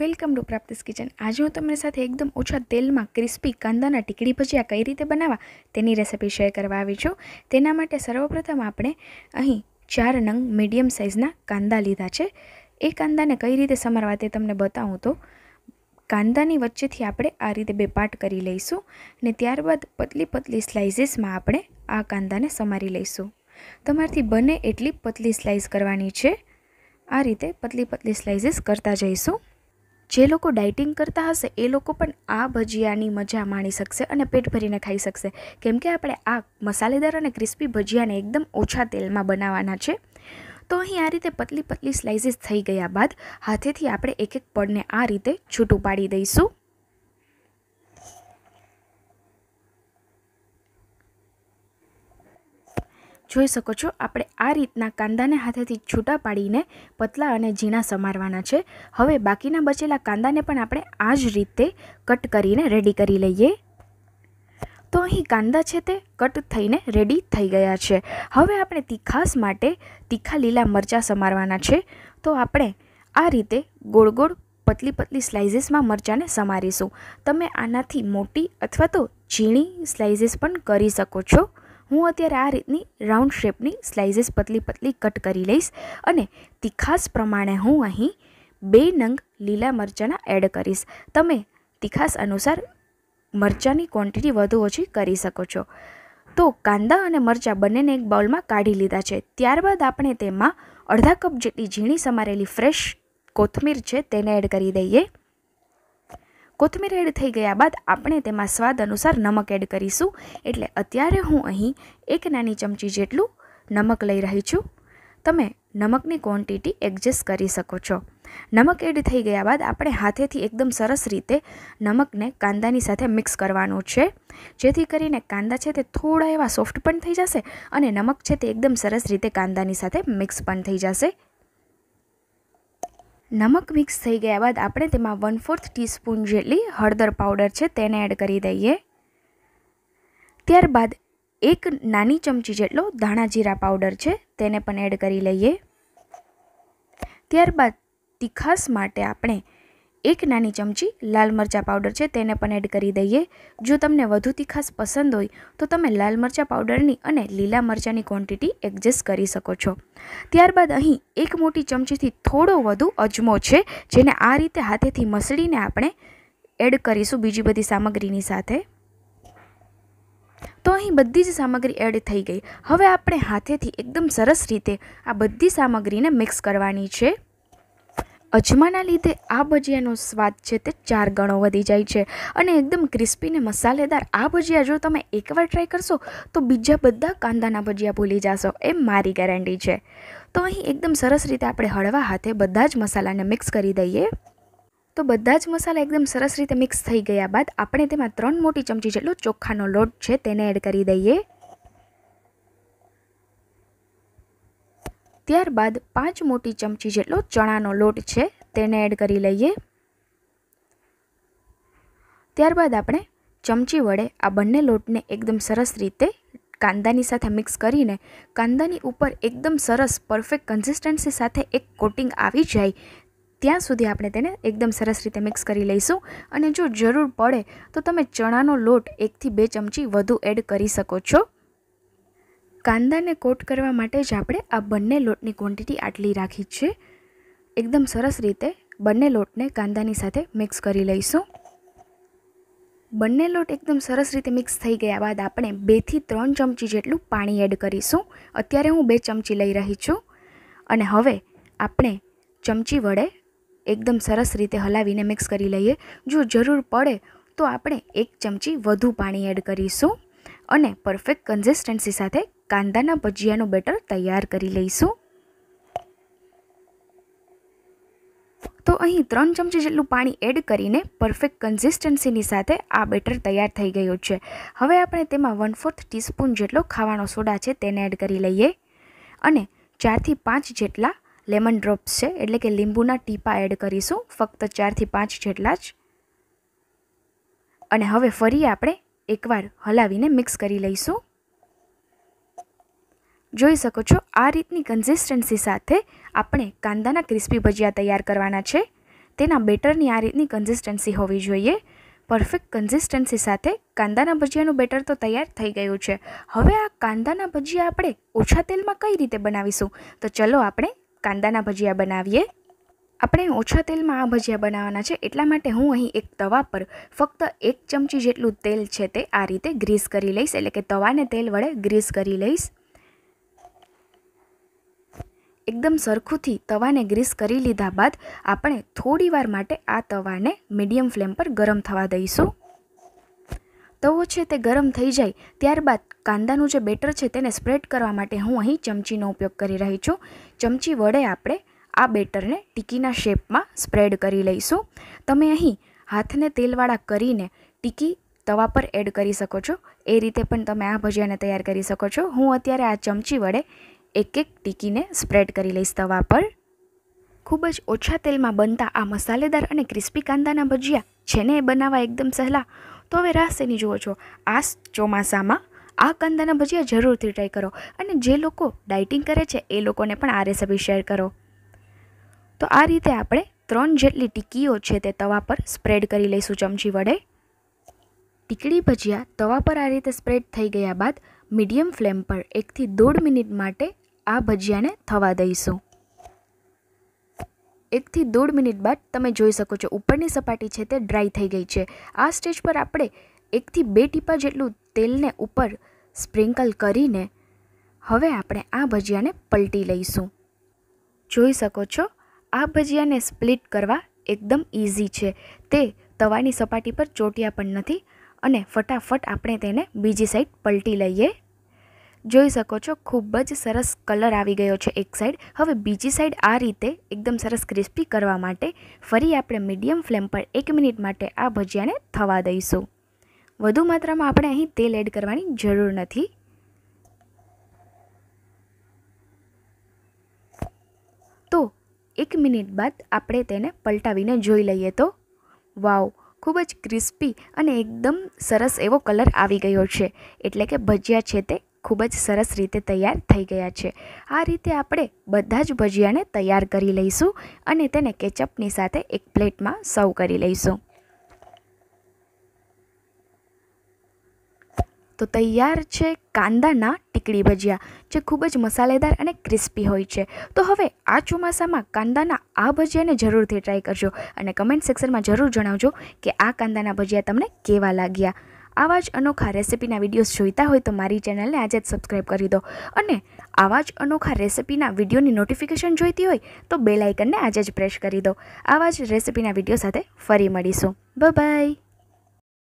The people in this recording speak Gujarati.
વેલકમ ટુ પ્રાપ્તિસ કિચન આજે હું તમારી સાથે એકદમ ઓછા તેલમાં ક્રિસ્પી કાંદાના ટીકડી ભજીયા કઈ રીતે બનાવવા તેની રેસિપી શેર કરવા આવી છું તેના માટે સર્વપ્રથમ આપણે અહીં ચાર નંગ મીડિયમ સાઇઝના કાંદા લીધા છે એ કાંદાને કઈ રીતે સમારવા તે તમને બતાવું તો કાંદાની વચ્ચેથી આપણે આ રીતે બે પાટ કરી લઈશું અને ત્યારબાદ પતલી પતલી સ્લાઇસીસમાં આપણે આ કાંદાને સમારી લઈશું તમારથી બને એટલી પતલી સ્લાઇસ કરવાની છે આ રીતે પતલી પતલી સ્લાઇસીસ કરતા જઈશું જે લોકો ડાયટિંગ કરતા હશે એ લોકો પણ આ ભજીયાની મજા માણી શકશે અને પેટ ભરીને ખાઈ શકશે કેમ કે આપણે આ મસાલેદાર અને ક્રિસ્પી ભજીયાને એકદમ ઓછા તેલમાં બનાવવાના છે તો અહીં આ રીતે પતલી પતલી સ્લાઇસીસ થઈ ગયા બાદ હાથેથી આપણે એક એક પડને આ રીતે છૂટું પાડી દઈશું જોઈ શકો છો આપણે આ રીતના કાંદાને હાથેથી છૂટા પાડીને પતલા અને ઝીણા સમારવાના છે હવે બાકીના બચેલા કાંદાને પણ આપણે આ જ રીતે કટ કરીને રેડી કરી લઈએ તો અહીં કાંદા છે તે કટ થઈને રેડી થઈ ગયા છે હવે આપણે તીખાસ માટે તીખા લીલા મરચાં સમારવાના છે તો આપણે આ રીતે ગોળ ગોળ પતલી પતલી સ્લાઇઝીસમાં મરચાંને સમારીશું તમે આનાથી મોટી અથવા તો ઝીણી સ્લાઇઝીસ પણ કરી શકો છો હું અત્યારે આ રીતની રાઉન્ડ શેપની સ્લાઇસીસ પતલી પતલી કટ કરી લઈશ અને તીખાસ પ્રમાણે હું અહીં બે નંગ લીલા મરચાંના એડ કરીશ તમે તીખાસ અનુસાર મરચાંની ક્વોન્ટિટી વધુ ઓછી કરી શકો છો તો કાંદા અને મરચાં બંનેને એક બાઉલમાં કાઢી લીધા છે ત્યારબાદ આપણે તેમાં અડધા કપ જેટલી ઝીણી સમારેલી ફ્રેશ કોથમીર છે તેને એડ કરી દઈએ કોથમીર એડ થઈ ગયા બાદ આપણે તેમાં સ્વાદ અનુસાર નમક એડ કરીશું એટલે અત્યારે હું અહીં એક નાની ચમચી જેટલું નમક લઈ રહી છું તમે નમકની ક્વોન્ટિટી એડજસ્ટ કરી શકો છો નમક એડ થઈ ગયા બાદ આપણે હાથેથી એકદમ સરસ રીતે નમકને કાંદાની સાથે મિક્સ કરવાનું છે જેથી કરીને કાંદા છે તે થોડા એવા સોફ્ટ પણ થઈ જશે અને નમક છે તે એકદમ સરસ રીતે કાંદાની સાથે મિક્સ પણ થઈ જશે નમક મિક્સ થઈ ગયા બાદ આપણે તેમાં વન ફોર્થ ટીસ્પૂન જેટલી હળદર પાવડર છે તેને એડ કરી દઈએ ત્યારબાદ એક નાની ચમચી જેટલો ધાણા જીરા પાવડર છે તેને પણ એડ કરી લઈએ ત્યારબાદ તીખાસ માટે આપણે એક નાની ચમચી લાલ મરચાં પાવડર છે તેને પણ એડ કરી દઈએ જો તમને વધુ તીખાસ પસંદ હોય તો તમે લાલ મરચાં પાવડરની અને લીલા મરચાંની ક્વોન્ટિટી એડજસ્ટ કરી શકો છો ત્યારબાદ અહીં એક મોટી ચમચીથી થોડો વધુ અજમો છે જેને આ રીતે હાથેથી મસળીને આપણે એડ કરીશું બીજી બધી સામગ્રીની સાથે તો અહીં બધી જ સામગ્રી એડ થઈ ગઈ હવે આપણે હાથેથી એકદમ સરસ રીતે આ બધી સામગ્રીને મિક્સ કરવાની છે અજમાના લીધે આ ભજીયાનો સ્વાદ છે તે ચાર ગણો વધી જાય છે અને એકદમ ક્રિસ્પીને મસાલેદાર આ ભજીયા જો તમે એકવાર ટ્રાય કરશો તો બીજા બધા કાંદાના ભજીયા ભૂલી જશો એ મારી ગેરંટી છે તો અહીં એકદમ સરસ રીતે આપણે હળવા હાથે બધા જ મસાલાને મિક્સ કરી દઈએ તો બધા જ મસાલા એકદમ સરસ રીતે મિક્સ થઈ ગયા બાદ આપણે તેમાં ત્રણ મોટી ચમચી જેટલો ચોખાનો લોટ છે તેને એડ કરી દઈએ ત્યારબાદ પાંચ મોટી ચમચી જેટલો ચણાનો લોટ છે તેને એડ કરી લઈએ ત્યારબાદ આપણે ચમચી વડે આ બંને લોટને એકદમ સરસ રીતે કાંદાની સાથે મિક્સ કરીને કાંદાની ઉપર એકદમ સરસ પરફેક્ટ કન્સિસ્ટન્સી સાથે એક કોટિંગ આવી જાય ત્યાં સુધી આપણે તેને એકદમ સરસ રીતે મિક્સ કરી લઈશું અને જો જરૂર પડે તો તમે ચણાનો લોટ એકથી બે ચમચી વધુ એડ કરી શકો છો કાંદાને કોટ કરવા માટે જ આપણે આ બંને લોટની ક્વોન્ટિટી આટલી રાખી છે એકદમ સરસ રીતે બંને લોટને કાંદાની સાથે મિક્સ કરી લઈશું બંને લોટ એકદમ સરસ રીતે મિક્સ થઈ ગયા બાદ આપણે બેથી ત્રણ ચમચી જેટલું પાણી એડ કરીશું અત્યારે હું બે ચમચી લઈ રહી છું અને હવે આપણે ચમચી વડે એકદમ સરસ રીતે હલાવીને મિક્સ કરી લઈએ જો જરૂર પડે તો આપણે એક ચમચી વધુ પાણી એડ કરીશું અને પરફેક્ટ કન્સિસ્ટન્સી સાથે કાંદાના ભજીયાનું બેટર તૈયાર કરી લઈશું તો અહીં ત્રણ ચમચી જેટલું પાણી એડ કરીને પરફેક્ટ કન્સિસ્ટન્સીની સાથે આ બેટર તૈયાર થઈ ગયું છે હવે આપણે તેમાં વન ફોર્થ ટીસ્પૂન જેટલો ખાવાનો સોડા છે તેને એડ કરી લઈએ અને ચારથી પાંચ જેટલા લેમન ડ્રોપ્સ છે એટલે કે લીંબુના ટીપા એડ કરીશું ફક્ત ચારથી પાંચ જેટલા જ અને હવે ફરી આપણે એકવાર હલાવીને મિક્સ કરી લઈશું જોઈ શકો છો આ રીતની કન્સિસ્ટન્સી સાથે આપણે કાંદાના ક્રિસ્પી ભજીયા તૈયાર કરવાના છે તેના બેટરની આ રીતની કન્સિસ્ટન્સી હોવી જોઈએ પરફેક્ટ કન્સિસ્ટન્સી સાથે કાંદાના ભજીયાનું બેટર તો તૈયાર થઈ ગયું છે હવે આ કાંદાના ભજીયા આપણે ઓછા તેલમાં કઈ રીતે બનાવીશું તો ચલો આપણે કાંદાના ભજીયા બનાવીએ આપણે ઓછા તેલમાં આ ભજીયા બનાવવાના છે એટલા માટે હું અહીં એક તવા પર ફક્ત એક ચમચી જેટલું તેલ છે તે આ રીતે ગ્રીસ કરી લઈશ એટલે કે તવાને તેલ વડે ગ્રીસ કરી લઈશ એકદમ સરખુંથી તવાને ગ્રીસ કરી લીધા બાદ આપણે થોડીવાર માટે આ તવાને મીડિયમ ફ્લેમ પર ગરમ થવા દઈશું તવો છે તે ગરમ થઈ જાય ત્યારબાદ કાંદાનું જે બેટર છે તેને સ્પ્રેડ કરવા માટે હું અહીં ચમચીનો ઉપયોગ કરી રહી છું ચમચી વડે આપણે આ બેટરને ટીકીના શેપમાં સ્પ્રેડ કરી લઈશું તમે અહીં હાથને તેલવાળા કરીને ટીકી તવા પર એડ કરી શકો છો એ રીતે પણ તમે આ ભજીયાને તૈયાર કરી શકો છો હું અત્યારે આ ચમચી વડે એક એક ટીકીને સ્પ્રેડ કરી લઈશ તવા પર ખૂબ જ ઓછા તેલમાં બનતા આ મસાલેદાર અને ક્રિસ્પી કાંદાના ભજીયા છે ને એ બનાવવા એકદમ સહેલા તો હવે રાહ જુઓ છો આ ચોમાસામાં આ કાંદાના ભજીયા જરૂરથી ટ્રાય કરો અને જે લોકો ડાયટિંગ કરે છે એ લોકોને પણ આ રેસીપી શેર કરો તો આ રીતે આપણે ત્રણ જેટલી ટીકીઓ છે તે તવા પર સ્પ્રેડ કરી લઈશું ચમચી વડે ટીકડી ભજીયા તવા પર આ રીતે સ્પ્રેડ થઈ ગયા બાદ મીડિયમ ફ્લેમ પર એકથી દોઢ મિનિટ માટે આ ભજીયાને થવા દઈશું એકથી દોઢ મિનિટ બાદ તમે જોઈ શકો છો ઉપરની સપાટી છે તે ડ્રાય થઈ ગઈ છે આ સ્ટેજ પર આપણે એકથી બે ટીપા જેટલું તેલને ઉપર સ્પ્રિંકલ કરીને હવે આપણે આ ભજીયાને પલટી લઈશું જોઈ શકો છો આ ભજીયાને સ્પ્લિટ કરવા એકદમ ઇઝી છે તે તવાની સપાટી પર ચોટિયા પણ નથી અને ફટાફટ આપણે તેને બીજી સાઈડ પલટી લઈએ જોઈ શકો છો ખૂબ જ સરસ કલર આવી ગયો છે એક સાઈડ હવે બીજી સાઈડ આ રીતે એકદમ સરસ ક્રિસ્પી કરવા માટે ફરી આપણે મીડિયમ ફ્લેમ પર એક મિનિટ માટે આ ભજીયાને થવા દઈશું વધુ માત્રામાં આપણે અહીં તેલ એડ કરવાની જરૂર નથી તો એક મિનિટ બાદ આપણે તેને પલટાવીને જોઈ લઈએ તો વાવ ખૂબ જ ક્રિસ્પી અને એકદમ સરસ એવો કલર આવી ગયો છે એટલે કે ભજીયા છે તે ખૂબ જ સરસ રીતે તૈયાર થઈ ગયા છે આ રીતે આપણે બધા જ ભજીયાને તૈયાર કરી લઈશું અને તેને કેચઅપની સાથે એક પ્લેટમાં સર્વ કરી લઈશું તો તૈયાર છે કાંદાના ટીકડી ભજીયા જે ખૂબ જ મસાલેદાર અને ક્રિસ્પી હોય છે તો હવે આ ચોમાસામાં કાંદાના આ ભજીયાને જરૂરથી ટ્રાય કરજો અને કમેન્ટ સેક્શનમાં જરૂર જણાવજો કે આ કાંદાના ભજીયા તમને કેવા લાગ્યા આવા જ અનોખા રેસિપીના વિડીયોઝ જોઈતા હોય તો મારી ચેનલને આજે જ સબસ્ક્રાઈબ કરી દો અને આવા જ અનોખા રેસિપીના વિડીયોની નોટિફિકેશન જોઈતી હોય તો બેલ આજે જ પ્રેસ કરી દો આવા જ રેસિપીના વિડીયો સાથે ફરી મળીશું બાય